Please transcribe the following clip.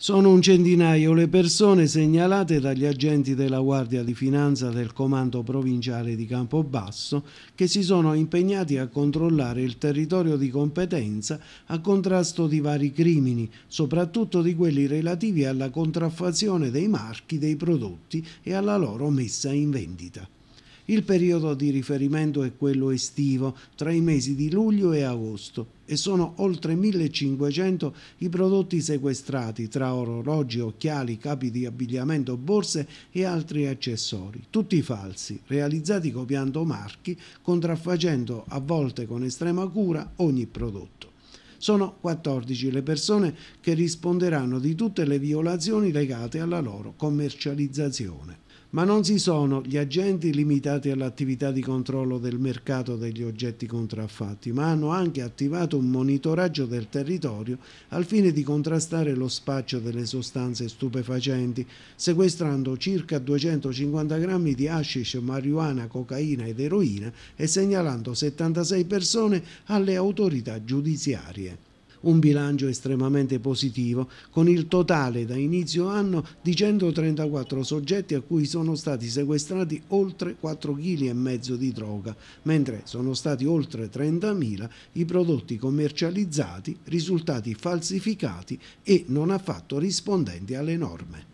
Sono un centinaio le persone segnalate dagli agenti della Guardia di Finanza del Comando Provinciale di Campobasso che si sono impegnati a controllare il territorio di competenza a contrasto di vari crimini, soprattutto di quelli relativi alla contraffazione dei marchi dei prodotti e alla loro messa in vendita. Il periodo di riferimento è quello estivo, tra i mesi di luglio e agosto, e sono oltre 1500 i prodotti sequestrati tra orologi, occhiali, capi di abbigliamento, borse e altri accessori, tutti falsi, realizzati copiando marchi, contraffacendo a volte con estrema cura ogni prodotto. Sono 14 le persone che risponderanno di tutte le violazioni legate alla loro commercializzazione ma non si sono gli agenti limitati all'attività di controllo del mercato degli oggetti contraffatti, ma hanno anche attivato un monitoraggio del territorio al fine di contrastare lo spaccio delle sostanze stupefacenti, sequestrando circa 250 grammi di hashish, marijuana, cocaina ed eroina e segnalando 76 persone alle autorità giudiziarie un bilancio estremamente positivo, con il totale da inizio anno di 134 soggetti a cui sono stati sequestrati oltre 4,5 kg di droga, mentre sono stati oltre 30.000 i prodotti commercializzati risultati falsificati e non affatto rispondenti alle norme.